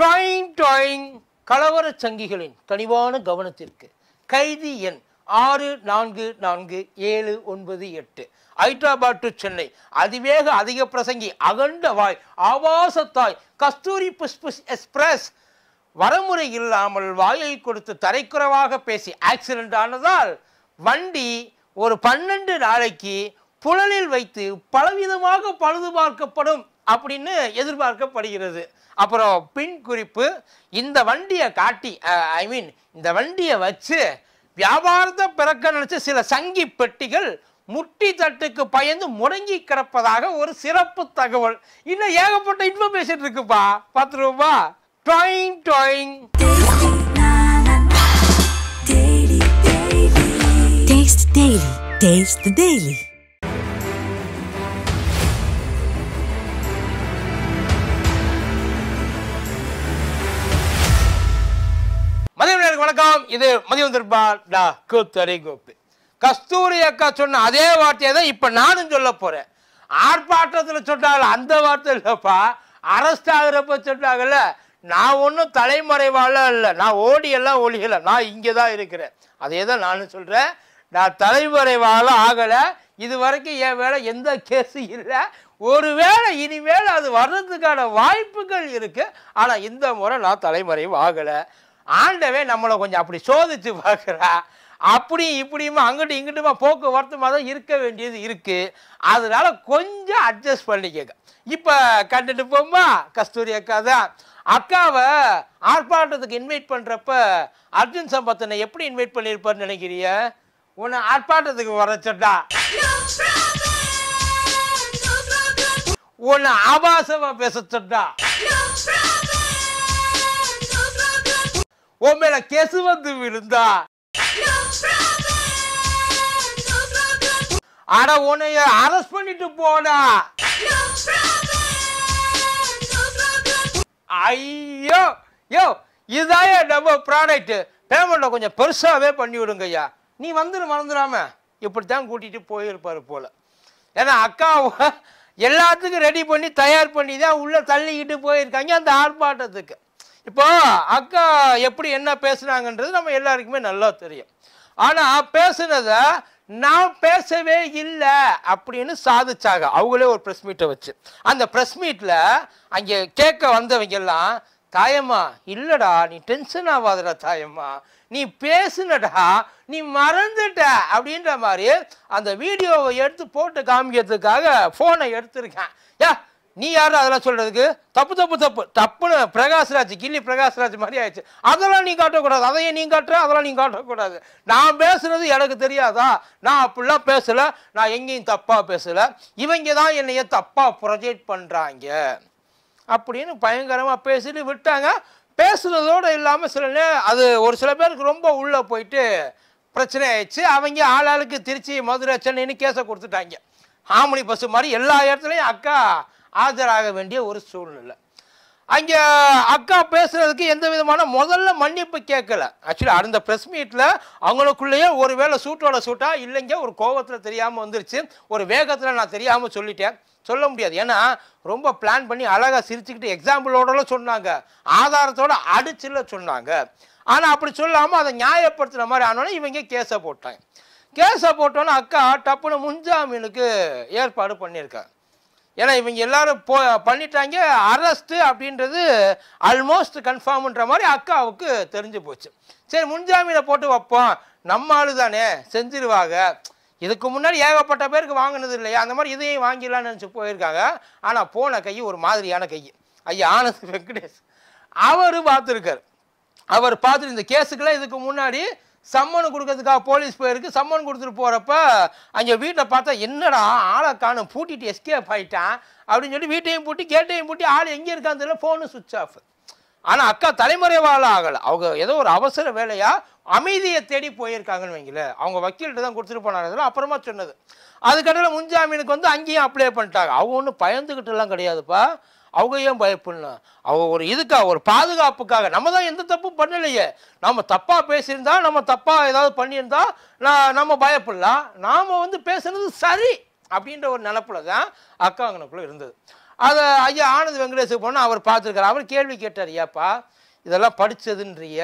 toying toying கலவர சங்கிகளின் கனிவான கவனத்திற்கு கைதி எண் ஆறு நான்கு நான்கு ஏழு ஒன்பது எட்டு ஹைதராபாத் டு சென்னை அதிவேக அதிக பிரசங்கி அகண்ட வாய் ஆபாசத்தாய் கஸ்தூரி புஷ்புஷ் எக்ஸ்பிரஸ் வரமுறை இல்லாமல் வாயை கொடுத்து தரைக்குறவாக பேசி ஆக்சிடென்ட் ஆனதால் வண்டி ஒரு பன்னெண்டு நாளைக்கு புழலில் வைத்து பலவிதமாக பழுது பார்க்கப்படும் அப்படின்னு எதிர்பார்க்கப்படுகிறது அப்புறம் பின் குறிப்பு இந்த வண்டியை காட்டி ஐ மீன் இந்த வண்டியை வச்சு வியாபாரத்தை பிறக்க நினச்ச சில சங்கி பெட்டிகள் முட்டி தட்டுக்கு பயந்து முடங்கி கிடப்பதாக ஒரு சிறப்பு தகவல் இன்னும் ஏகப்பட்ட இன்ஃபர்மேஷன் இருக்குப்பா பத்து ரூபா டாயிங் டாயிங் இது மதியம் வந்திருப்பாடா கூத்தரி கோப்பு கஸ்தூரி அக்கா சொன்ன அதே வார்த்தையை தான் இப்போ நானும் சொல்ல போகிறேன் ஆர்ப்பாட்டத்தில் சொன்னால அந்த வார்த்தை இல்லைப்பா அரெஸ்ட் ஆகிறப்ப சொன்னாங்கல்ல நான் ஒன்றும் தலைமறைவால இல்லை நான் ஓடியெல்லாம் ஒழிகலை நான் இங்கே தான் இருக்கிறேன் அதே தான் நானும் சொல்கிறேன் நான் தலைமறைவால ஆகலை இது வரைக்கும் என் வேலை எந்த கேஸும் இல்லை ஒருவேளை இனிமேல் அது வர்றதுக்கான வாய்ப்புகள் இருக்குது ஆனால் இந்த முறை நான் தலைமுறையும் ஆகலை ஆண்டவே நம்மளை கொஞ்சம் அப்படி சோதித்து பார்க்குறா அப்படியும் இப்படியுமா அங்கிட்டு இங்கிட்டுமா போக்குவரத்துமாக தான் இருக்க வேண்டியது இருக்குது அதனால் கொஞ்சம் அட்ஜஸ்ட் பண்ணிக்கங்க இப்போ கண்டுட்டு போமா கஸ்தூரி அக்கா தான் அக்காவை ஆர்ப்பாட்டத்துக்கு இன்வைட் பண்ணுறப்ப அர்ஜுன் சம்பத்தனை எப்படி இன்வைட் பண்ணியிருப்பார்னு நினைக்கிறிய உன்னை ஆர்ப்பாட்டத்துக்கு வரச்சட்டா உன்னை ஆபாசமாக பேசச்சட்டா உன் மேல கெசு வந்து விழுந்தா அட உன்னைய அரெஸ்ட் பண்ணிட்டு போனா ஐயோ யோ இதாயா நம்ம ப்ராடக்ட் பேமெண்ட்டை கொஞ்சம் பெருசாகவே பண்ணி விடுங்க நீ வந்துடும் மறந்துடாம இப்படித்தான் கூட்டிகிட்டு போயிருப்பார் போல் ஏன்னா அக்காவை எல்லாத்துக்கும் ரெடி பண்ணி தயார் பண்ணி தான் உள்ளே தள்ளிக்கிட்டு போயிருக்காங்க அந்த ஆர்ப்பாட்டத்துக்கு இப்போ அக்கா எப்படி என்ன பேசுனாங்கன்றது நம்ம எல்லாருக்குமே நல்லா தெரியும் ஆனால் பேசுனதை நான் பேசவே இல்லை அப்படின்னு சாதிச்சாங்க அவங்களே ஒரு ப்ரெஸ் மீட்டை வச்சு அந்த ப்ரெஸ் மீட்டில் அங்கே கேட்க வந்தவங்கெல்லாம் தாயம்மா இல்லைடா நீ டென்ஷன் ஆகாதடா தாயம்மா நீ பேசுனடா நீ மறந்துட்ட அப்படின்ற மாதிரி அந்த வீடியோவை எடுத்து போட்டு காமிக்கிறதுக்காக ஃபோனை எடுத்திருக்கேன் ஏ நீ யாரும் அதெல்லாம் சொல்கிறதுக்கு தப்பு தப்பு தப்பு தப்புன்னு பிரகாஷ்ராஜ் கில்லி பிரகாஷ்ராஜ் மாதிரி ஆயிடுச்சு அதெல்லாம் நீ காட்டக்கூடாது அதையும் நீ காட்டுற அதெல்லாம் நீ காட்டக்கூடாது நான் பேசுறது எனக்கு தெரியாதா நான் அப்படிலாம் பேசல நான் எங்கேயும் தப்பாக பேசலை இவங்க தான் என்னைய தப்பாக ப்ரொஜெக்ட் பண்ணுறாங்க அப்படின்னு பயங்கரமாக பேசிட்டு விட்டாங்க பேசுகிறதோடு இல்லாமல் சில அது ஒரு சில பேருக்கு ரொம்ப உள்ளே போயிட்டு பிரச்சனை ஆயிடுச்சு அவங்க ஆளாளுக்கு திருச்சி மதுரை சென்னைன்னு கேஸை கொடுத்துட்டாங்க ஆமணி பஸ்ஸு மாதிரி எல்லா இடத்துலையும் அக்கா ஆஜராக வேண்டிய ஒரு சூழ்நிலை அங்கே அக்கா பேசுகிறதுக்கு எந்த விதமான முதல்ல மன்னிப்பு கேட்கல ஆக்சுவலி அந்த ப்ரெஸ் மீட்டில் அவங்களுக்குள்ளேயே ஒரு வேளை சூட்டோட சூட்டா இல்லைங்க ஒரு கோபத்தில் தெரியாமல் வந்துருச்சு ஒரு வேகத்தில் நான் தெரியாமல் சொல்லிட்டேன் சொல்ல முடியாது ஏன்னா ரொம்ப பிளான் பண்ணி அழகாக சிரிச்சுக்கிட்டு எக்ஸாம்பிளோடலாம் சொன்னாங்க ஆதாரத்தோட அடிச்சில்ல சொன்னாங்க ஆனால் அப்படி சொல்லாமல் அதை நியாயப்படுத்துகிற மாதிரி ஆனோன்னே இவங்க கேஸை போட்டாங்க கேஸை போட்டோன்னே அக்கா டப்புன்னு முன்ஜாமீனுக்கு ஏற்பாடு பண்ணியிருக்காங்க ஏன்னா இவங்க எல்லாரும் போ பண்ணிட்டாங்க அரஸ்ட்டு அப்படின்றது ஆல்மோஸ்ட் கன்ஃபார்ம்ன்ற மாதிரி அக்காவுக்கு தெரிஞ்சு போச்சு சரி முன்ஜாமீனை போட்டு வைப்போம் நம்ம ஆளு தானே செஞ்சிருவாங்க இதுக்கு முன்னாடி ஏகப்பட்ட பேருக்கு வாங்கினது இல்லையா அந்த மாதிரி இதையும் வாங்கிடலான்னு நினச்சி போயிருக்காங்க ஆனால் போன கை ஒரு மாதிரியான கை ஐயா ஆனந்த் வெங்கடேஷ் அவர் பார்த்துருக்கார் அவர் பார்த்துட்டு இந்த கேஸுக்கெல்லாம் இதுக்கு முன்னாடி சம்மன் கொடுக்கறதுக்காக போலீஸ் போயிருக்கு சம்மன் கொடுத்துட்டு போகிறப்ப அங்கே வீட்டில் பார்த்தா என்னடா ஆளை காணும் பூட்டிட்டு எஸ்கேப் ஆகிட்டான் அப்படின்னு சொல்லி வீட்டையும் பூட்டி கேட்டையும் பூட்டி ஆள் எங்கே இருக்கான்னு தெரியல ஃபோனு சுவிச் ஆஃப் ஆனால் அக்கா வாழ ஆகலை அவங்க ஏதோ ஒரு அவசர வேலையாக அமைதியை தேடி போயிருக்காங்கன்னு வைங்களேன் அவங்க வக்கீல்கிட்ட தான் கொடுத்துட்டு போனாங்க அப்புறமா சொன்னது அதுக்கடையில் முன்ஜாமீனுக்கு வந்து அங்கேயும் அப்ளை பண்ணிட்டாங்க அவங்க ஒன்றும் பயந்துக்கிட்டுலாம் கிடையாதுப்பா அவங்க ஏன் பயப்படணும் அவ ஒரு இதுக்காக ஒரு பாதுகாப்புக்காக நம்ம தான் எந்த தப்பும் பண்ணலையே நம்ம தப்பாக பேசியிருந்தா நம்ம தப்பாக ஏதாவது பண்ணியிருந்தால் நான் நம்ம பயப்படலாம் நாம் வந்து பேசுனது சரி அப்படின்ற ஒரு நினப்பில் தான் அக்காங்கனுக்குள்ளே இருந்தது அதை ஐயா ஆனந்த் வெங்கடேசுக்கு போனால் அவர் பார்த்துருக்காரு அவர் கேள்வி கேட்டார் ஐயாப்பா இதெல்லாம் படித்ததுன்றிய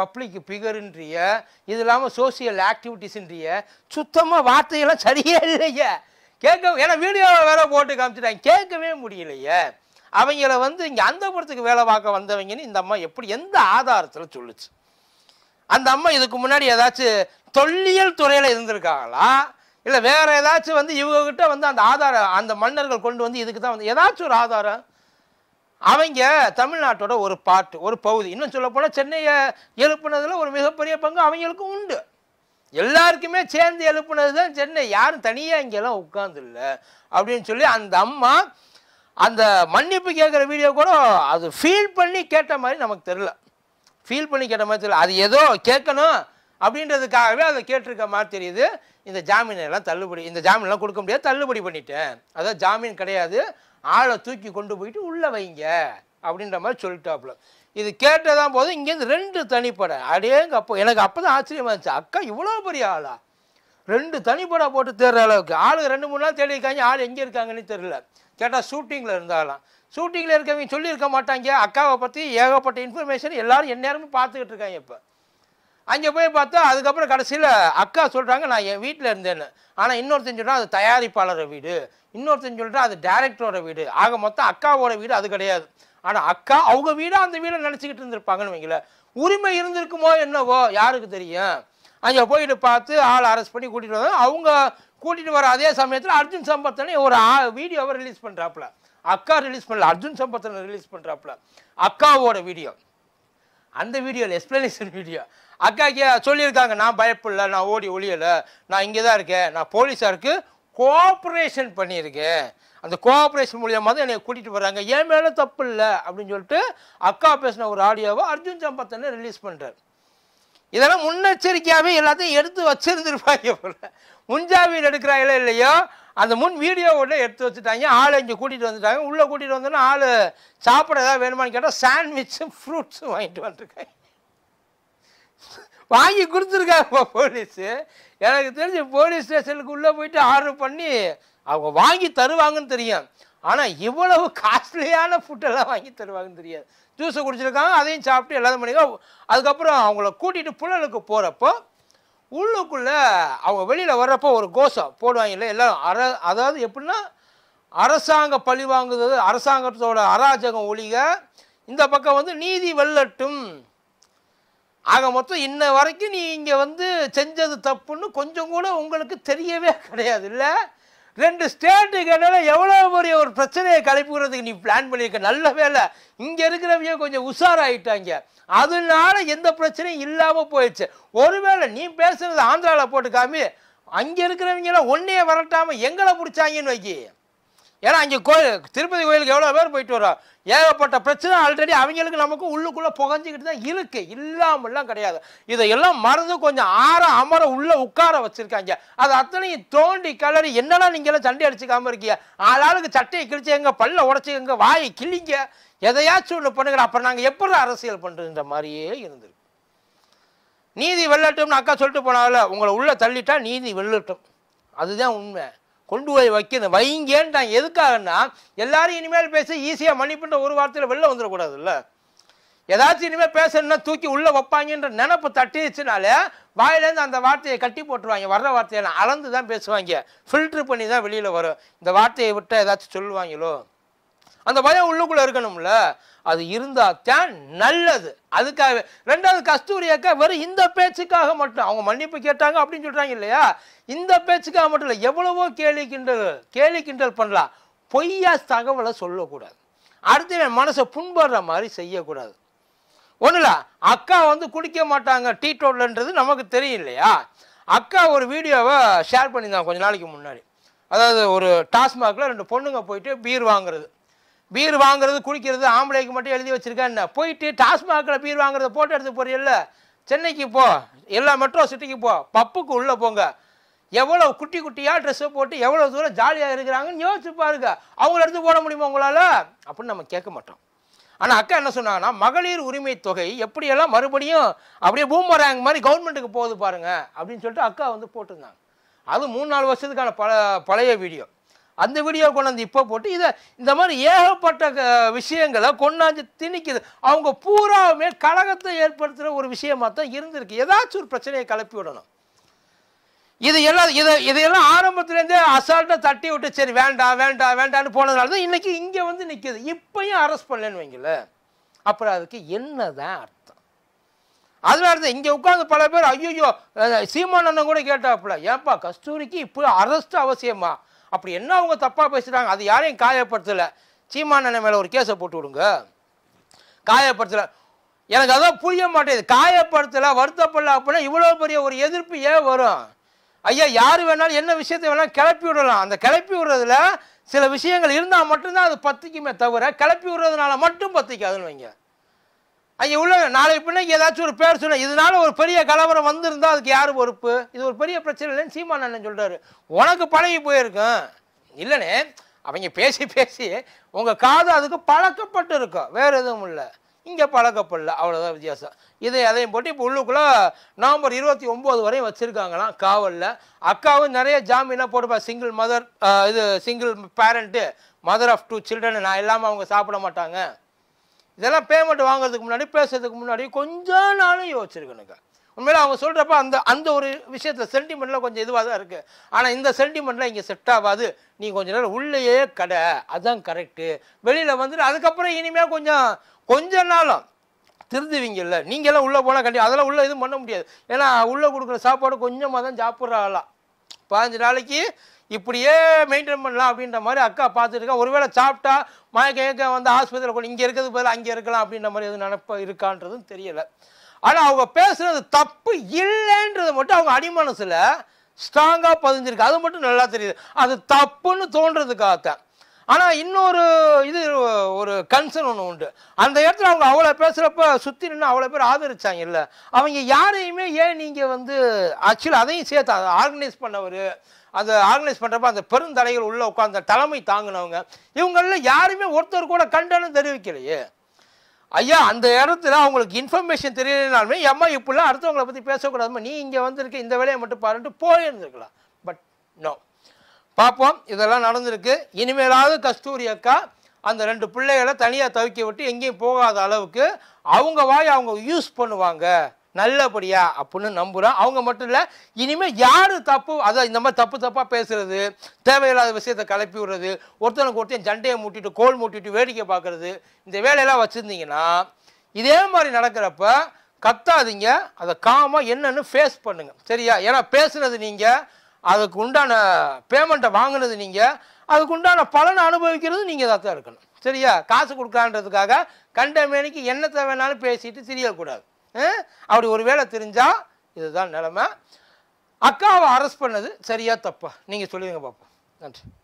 பப்ளிக் பிகருன்றிய இது இல்லாமல் சோசியல் ஆக்டிவிட்டிஸ்ன்றிய சுத்தமாக வார்த்தையெல்லாம் சரியே இல்லையே கேட்க ஏன்னா வீடியோவில் வேற போட்டு காமிச்சிட்டாங்க கேட்கவே முடியலையே அவங்கள வந்து இங்கே அந்தபுரத்துக்கு வேலை பார்க்க வந்தவங்கன்னு இந்த அம்மா எப்படி எந்த ஆதாரத்தில் சொல்லுச்சு அந்த அம்மா இதுக்கு முன்னாடி ஏதாச்சும் தொல்லியல் துறையில் இருந்திருக்காங்களா இல்லை வேற ஏதாச்சும் வந்து இவங்ககிட்ட வந்து அந்த ஆதாரம் அந்த மன்னர்கள் கொண்டு வந்து இதுக்கு தான் வந்து ஏதாச்சும் ஒரு ஆதாரம் அவங்க தமிழ்நாட்டோட ஒரு பாட்டு ஒரு பகுதி இன்னும் சொல்லப்போனால் சென்னையை எழுப்புனதில் ஒரு மிகப்பெரிய பங்கு அவங்களுக்கும் உண்டு எல்லாருக்குமே சேர்ந்து எழுப்புனது தான் சென்னை யாரும் தனியாக இங்கெல்லாம் உட்காந்துல்ல அப்படின்னு சொல்லி அந்த அம்மா அந்த மன்னிப்பு கேட்குற வீடியோ கூட அது ஃபீல் பண்ணி கேட்ட மாதிரி நமக்கு தெரில ஃபீல் பண்ணி கேட்ட மாதிரி தெரியல அது ஏதோ கேட்கணும் அப்படின்றதுக்காகவே அதை கேட்டிருக்க மாதிரி தெரியுது இந்த ஜாமீனெல்லாம் தள்ளுபடி இந்த ஜாமீன்லாம் கொடுக்க முடியாது தள்ளுபடி பண்ணிட்டேன் அதாவது ஜாமீன் கிடையாது ஆளை தூக்கி கொண்டு போயிட்டு உள்ளே வைங்க அப்படின்ற மாதிரி சொல்லிட்டாப்புல இது கேட்டதான் போது இங்கேருந்து ரெண்டு தனிப்படை அடேங்க அப்போ எனக்கு அப்போ தான் ஆச்சரியமாக இருந்துச்சு அக்கா இவ்வளோ பெரிய ஆளா ரெண்டு தனிப்படை போட்டு தேடுற அளவுக்கு ஆளுக்கு ரெண்டு மூணு நாள் தேடி இருக்காங்க ஆள் எங்கே இருக்காங்கன்னு தெரியல கேட்டால் ஷூட்டிங்கில் இருந்தாலும் ஷூட்டிங்கில் இருக்கவங்க சொல்லியிருக்க மாட்டாங்க அக்காவை பற்றி ஏகப்பட்ட இன்ஃபர்மேஷன் எல்லோரும் நேரமும் பார்த்துக்கிட்டு இருக்காங்க இப்போ அங்கே போய் பார்த்தா அதுக்கப்புறம் கடைசியில் அக்கா சொல்கிறாங்க நான் என் வீட்டில் இருந்தேன்னு ஆனால் இன்னொருத்தன் சொல்கிறான் அது தயாரிப்பாளர் வீடு இன்னொருத்தன் சொல்கிறான் அது டேரக்டரோட வீடு ஆக மொத்தம் அக்காவோட வீடு அது கிடையாது ஆனால் அக்கா அவங்க வீடு அந்த வீடை நினச்சிக்கிட்டு இருந்திருப்பாங்கன்னு வைங்களேன் உரிமை இருந்திருக்குமோ என்னவோ யாருக்கு தெரியும் அங்கே போயிட்டு பார்த்து ஆள் அரெஸ்ட் பண்ணி கூட்டிகிட்டு வந்தாங்க அவங்க கூட்டிகிட்டு வர அதே சமயத்தில் அர்ஜுன் சம்பத்தனை ஒரு வீடியோவை ரிலீஸ் பண்ணுறாப்புல அக்கா ரிலீஸ் பண்ணல அர்ஜுன் சம்பத்தனை ரிலீஸ் பண்ணுறாப்புல அக்காவோட வீடியோ அந்த வீடியோ எக்ஸ்ப்ளனேஷன் வீடியோ அக்காக்கே சொல்லியிருக்காங்க நான் பயப்படல நான் ஓடி ஒளியலை நான் இங்கே தான் இருக்கேன் நான் போலீஸாருக்கு கோஆப்ரேஷன் பண்ணியிருக்கேன் அந்த கோஆப்ரேஷன் மூலியமாக தான் என்னை கூட்டிகிட்டு வராங்க ஏன் மேலே தப்பு இல்லை அப்படின்னு சொல்லிட்டு அக்கா பேசின ஒரு ஆடியோவை அர்ஜுன் சம்பத்தனை ரிலீஸ் பண்ணுறார் இதெல்லாம் முன்னெச்சரிக்கையாகவே எல்லாத்தையும் எடுத்து வச்சிருந்துருப்பாங்க போல முன்ஜாமீன் எடுக்கிறாங்களோ இல்லையோ அந்த முன் கூட எடுத்து வச்சுட்டாங்க ஆள் இங்கே கூட்டிகிட்டு வந்துட்டாங்க உள்ளே கூட்டிகிட்டு வந்தோன்னா ஆள் சாப்பிட ஏதாவது வேணுமான்னு கேட்டால் சாண்ட்விட்ஸும் ஃப்ரூட்ஸும் வாங்கிட்டு வந்துருக்காங்க வாங்கி கொடுத்துருக்காங்க போலீஸு எனக்கு தெரிஞ்சு போலீஸ் ஸ்டேஷனுக்கு உள்ளே போயிட்டு ஆர்டர் பண்ணி அவங்க வாங்கி தருவாங்கன்னு தெரியும் ஆனால் இவ்வளவு காஸ்ட்லியான ஃபுட்டெல்லாம் வாங்கி தருவாங்கன்னு தெரியாது ஜூஸை குடிச்சிருக்காங்க அதையும் சாப்பிட்டு எல்லாரும் பண்ணிக்கோ அதுக்கப்புறம் அவங்கள கூட்டிகிட்டு புள்ளலுக்கு போகிறப்போ உள்ளுக்குள்ளே அவங்க வெளியில் வர்றப்போ ஒரு கோஷம் போடுவாங்க இல்லை எல்லாம் அர அதாவது எப்படின்னா அரசாங்க பழி வாங்குறது அரசாங்கத்தோட அராஜகம் ஒழிக இந்த பக்கம் வந்து நீதி வெல்லட்டும் ஆக மொத்தம் இன்ன வரைக்கும் நீ இங்கே வந்து செஞ்சது தப்புன்னு கொஞ்சம் கூட உங்களுக்கு தெரியவே கிடையாது இல்லை ரெண்டு ஸ்டேட்டுக்கு இடையில எவ்வளோ பெரிய ஒரு பிரச்சனையை கலைப்புகிறதுக்கு நீ பிளான் பண்ணியிருக்க நல்ல வேலை இங்கே இருக்கிறவங்க கொஞ்சம் உஷாராயிட்டாங்க அதனால எந்த பிரச்சனையும் இல்லாமல் போயிடுச்சு ஒருவேளை நீ பேசுறது ஆந்திராவில் போட்டு காமி அங்கே இருக்கிறவங்களாம் ஒன்றையே வரட்டாமல் எங்களை பிடிச்சாங்கன்னு வைக்கி ஏன்னா அங்கே கோயில் திருப்பதி கோயிலுக்கு எவ்வளோ பேர் போயிட்டு வரோம் ஏகப்பட்ட பிரச்சனை ஆல்ரெடி அவங்களுக்கு நமக்கு உள்ளுக்குள்ளே புகஞ்சிக்கிட்டு தான் இருக்கு இல்லாமல்லாம் கிடையாது இதையெல்லாம் மறந்து கொஞ்சம் ஆற அமர உள்ளே உட்கார வச்சுருக்காங்க அது அத்தனையும் தோண்டி கலரி என்னடா நீங்களாம் சண்டை அடிச்சுக்காமல் இருக்கீங்க ஆளாளுக்கு சட்டையை கிழிச்சு எங்கே பல்ல உடச்சி எங்கள் வாயை கிழிங்க எதையாச்சும் ஒன்று பண்ணுங்கிற அப்புறம் நாங்கள் எப்படி அரசியல் பண்ணுறதுன்ற மாதிரியே இருந்திருக்கு நீதி வெள்ளட்டும்னு அக்கா சொல்லிட்டு போனால உங்களை உள்ளே தள்ளிட்டா நீதி வெள்ளட்டும் அதுதான் உண்மை கொண்டு போய் வைக்கிறது வைங்கன்றாங்க எதுக்காகன்னா எல்லாரும் இனிமேல் பேசி ஈஸியாக மன்னிப்புன்ற ஒரு வார்த்தையில் வெளில வந்துடக்கூடாதுல்ல ஏதாச்சும் இனிமேல் பேசணும்னா தூக்கி உள்ளே வைப்பாங்கன்ற நினப்பு தட்டிடுச்சுனாலே வாயிலேருந்து அந்த வார்த்தையை கட்டி போட்டுருவாங்க வர்ற வார்த்தையெல்லாம் அளந்து தான் பேசுவாங்க ஃபில்ட்ரு பண்ணி தான் வெளியில் வரும் இந்த வார்த்தையை விட்டால் ஏதாச்சும் சொல்லுவாங்களோ அந்த பயம் உள்ளுக்குள்ள இருக்கணும்ல அது இருந்தா தான் நல்லது அதுக்காக ரெண்டாவது கஸ்தூரி அக்கா வெறும் இந்த பேச்சுக்காக மட்டும் அவங்க மன்னிப்பு கேட்டாங்க அப்படின்னு சொல்றாங்க இல்லையா இந்த பேச்சுக்காக மட்டும் இல்லை எவ்வளவோ கேலி கிண்டல் கேலி கிண்டல் பண்ணலாம் பொய்யா தகவலை சொல்லக்கூடாது அடுத்து மனசை புண்படுற மாதிரி செய்யக்கூடாது ஒண்ணுல அக்கா வந்து குடிக்க மாட்டாங்க டீ டோட்லன்றது நமக்கு தெரியும் இல்லையா அக்கா ஒரு வீடியோவை ஷேர் பண்ணியிருந்தாங்க கொஞ்ச நாளைக்கு முன்னாடி அதாவது ஒரு டாஸ்மாக்ல ரெண்டு பொண்ணுங்க போயிட்டு பீர் வாங்குறது பீர் வாங்குறது குடிக்கிறது ஆம்பளைக்கு மட்டும் எழுதி வச்சிருக்கேன் போயிட்டு டாஸ்மாகில் பீர் வாங்குறத போட்டோ எடுத்து போகிறீல்ல சென்னைக்கு போ எல்லா மெட்ரோ சிட்டிக்கு போ பப்புக்கு உள்ளே போங்க எவ்வளோ குட்டி குட்டியாக ட்ரெஸ்ஸை போட்டு எவ்வளோ தூரம் ஜாலியாக இருக்கிறாங்கன்னு யோசிச்சு பாருங்க அவங்கள எடுத்து போட முடியுமா உங்களால் அப்படின்னு நம்ம கேட்க மாட்டோம் ஆனால் அக்கா என்ன சொன்னாங்கன்னா மகளிர் உரிமை தொகை எப்படியெல்லாம் மறுபடியும் அப்படியே பூமராங் மாதிரி கவர்மெண்ட்டுக்கு போகுது பாருங்கள் அப்படின்னு சொல்லிட்டு அக்கா வந்து போட்டிருந்தாங்க அது மூணு நாலு வருஷத்துக்கான பல பழைய வீடியோ அந்த வீடியோ கொண்டாந்து இப்போ போட்டு இதை இந்த மாதிரி ஏகப்பட்ட விஷயங்களை கொண்டாந்து திணிக்குது அவங்க பூராவுமே கழகத்தை ஏற்படுத்துகிற ஒரு விஷயமாக தான் இருந்திருக்கு ஏதாச்சும் ஒரு பிரச்சனையை கிளப்பி விடணும் இது எல்லாம் இதை இதையெல்லாம் ஆரம்பத்துலேருந்தே அசால்ட்டாக தட்டி விட்டு சரி வேண்டாம் வேண்டாம் வேண்டாம்னு போனதுனால தான் இன்றைக்கி இங்கே வந்து நிற்கிது இப்பையும் அரெஸ்ட் பண்ணலன்னு வைங்களேன் அப்புறம் அதுக்கு என்ன தான் அர்த்தம் அதனால தான் இங்கே உட்காந்து பல பேர் ஐயோ சீமான் அண்ணன் கூட கேட்டாப்புல ஏன்ப்பா கஸ்தூரிக்கு இப்போ அரெஸ்ட் அவசியமா அப்படி என்ன அவங்க தப்பாக பேசுகிறாங்க அது யாரையும் காயப்படுத்தலை சீமான மேலே ஒரு கேஸை போட்டு விடுங்க காயப்படுத்தலை எனக்கு அதான் புரிய மாட்டேங்குது காயப்படுத்தலை வருத்தப்படல அப்படின்னா இவ்வளோ பெரிய ஒரு எதிர்ப்பு ஏன் வரும் ஐயா யார் வேணாலும் என்ன விஷயத்தை வேணாலும் கிளப்பி விடலாம் அந்த கிளப்பி விடுறதுல சில விஷயங்கள் இருந்தால் மட்டும்தான் அது பத்திக்குமே தவிர கிளப்பி விடுறதுனால மட்டும் பத்திக்காதுன்னு வைங்க அங்கே உள்ள நாளை பின்னைக்கு ஏதாச்சும் ஒரு பேர் சொன்ன இதனால ஒரு பெரிய கலவரம் வந்திருந்தா அதுக்கு யார் பொறுப்பு இது ஒரு பெரிய பிரச்சனை இல்லைன்னு சீமான் அண்ணன் சொல்கிறாரு உனக்கு பழகி போயிருக்கும் இல்லைனே அவங்க பேசி பேசி உங்கள் காது அதுக்கு பழக்கப்பட்டு இருக்கும் வேற எதுவும் இல்லை இங்கே பழக்கப்படல அவ்வளோதான் வித்தியாசம் இதை அதையும் போட்டு இப்போ உள்ளுக்குள்ளே நவம்பர் இருபத்தி ஒம்பது வரையும் வச்சுருக்காங்களாம் காவலில் அக்காவும் நிறைய ஜாமீனாக போட்டுப்பா சிங்கிள் மதர் இது single parent mother of two children நான் இல்லாமல் அவங்க சாப்பிட மாட்டாங்க இதெல்லாம் பேமெண்ட் வாங்குறதுக்கு முன்னாடி பேசுறதுக்கு முன்னாடி கொஞ்சம் நாளும் யோசிச்சிருக்கணுங்க உண்மையில அவங்க சொல்கிறப்ப அந்த அந்த ஒரு விஷயத்தில் சென்டிமெண்ட்டில் கொஞ்சம் இதுவாக தான் இருக்குது ஆனால் இந்த சென்டிமெண்ட்லாம் இங்கே செட் ஆகாது நீ கொஞ்ச நேரம் உள்ளேயே கடை அதுதான் கரெக்டு வெளியில் வந்துட்டு அதுக்கப்புறம் இனிமேல் கொஞ்சம் கொஞ்ச நாளும் திருந்துவீங்கல்ல நீங்கள்லாம் உள்ளே போனால் கண்டிப்பாக அதெல்லாம் உள்ளே எதுவும் பண்ண முடியாது ஏன்னா உள்ளே கொடுக்குற சாப்பாடு கொஞ்சமாக தான் சாப்பிட்றாங்களாம் பதினஞ்சு நாளைக்கு இப்படியே மெயின்டைன் பண்ணலாம் அப்படின்ற மாதிரி அக்கா பார்த்துருக்கா ஒருவேளை சாப்பிட்டா மயக்க வந்து ஆஸ்பத்திரியில் கொண்டு இங்கே இருக்கிறது பதில் அங்கே இருக்கலாம் அப்படின்ற மாதிரி எதுவும் நினப்ப இருக்கான்றதும் தெரியலை ஆனால் அவங்க பேசுகிறது தப்பு இல்லைன்றது மட்டும் அவங்க அடிமனசில் ஸ்ட்ராங்காக பதிஞ்சிருக்கு அது மட்டும் நல்லா தெரியுது அது தப்புன்னு தோன்றதுக்காகத்தான் ஆனால் இன்னொரு இது ஒரு கன்சர்ன் ஒன்று உண்டு அந்த இடத்துல அவங்க அவ்வளோ பேசுகிறப்ப சுற்றி நின்று அவ்வளோ பேர் ஆதரிச்சாங்க இல்லை அவங்க யாரையுமே ஏன் நீங்கள் வந்து ஆக்சுவலி அதையும் சேர்த்து ஆர்கனைஸ் பண்ணவர் அந்த ஆர்கனைஸ் பண்ணுறப்ப அந்த பெருந்தலைகள் உள்ளே உட்காந்து தலைமை தாங்கினவங்க இவங்களில் யாருமே ஒருத்தர் கூட கண்டனம் தெரிவிக்கலையே ஐயா அந்த இடத்துல அவங்களுக்கு இன்ஃபர்மேஷன் தெரியலனாலுமே எம்மா இப்படிலாம் அடுத்தவங்களை பற்றி பேசக்கூடாதுமா நீ இங்கே வந்திருக்க இந்த வேலையை மட்டும் பாருன்ட்டு போயிருந்துருக்கலாம் பட் நோ பார்ப்போம் இதெல்லாம் நடந்திருக்கு இனிமேலாவது கஸ்தூரி அக்கா அந்த ரெண்டு பிள்ளைகளை தனியாக தவிக்க விட்டு எங்கேயும் போகாத அளவுக்கு அவங்க வாய் அவங்க யூஸ் பண்ணுவாங்க நல்லபடியா அப்படின்னு நம்புகிறோம் அவங்க மட்டும் இல்லை இனிமேல் யார் தப்பு அதை இந்த மாதிரி தப்பு தப்பாக பேசுறது தேவையில்லாத விஷயத்தை கிளப்பி விடுறது ஒருத்தனுக்கு ஒருத்தன் ஜண்டையை மூட்டிட்டு கோல் மூட்டிட்டு வேடிக்கை பார்க்குறது இந்த வேலையெல்லாம் வச்சுருந்தீங்கன்னா இதே மாதிரி நடக்கிறப்ப கத்தாதீங்க அதை காமாக என்னன்னு ஃபேஸ் பண்ணுங்கள் சரியா ஏன்னா பேசுனது நீங்கள் அதுக்கு உண்டான பேமெண்ட்டை வாங்கினது நீங்கள் அதுக்கு உண்டான பலனை அனுபவிக்கிறது நீங்கள் தான் இருக்கணும் சரியா காசு கண்ட மேனிக்கு என்னத்தை வேணாலும் பேசிட்டு தெரியக்கூடாது அப்படி ஒரு வேளை தெரிஞ்சா இதுதான் நிலமை அக்காவை அரெஸ்ட் பண்ணது சரியா தப்பா நீங்கள் சொல்லுவீங்க பார்ப்போம் நன்றி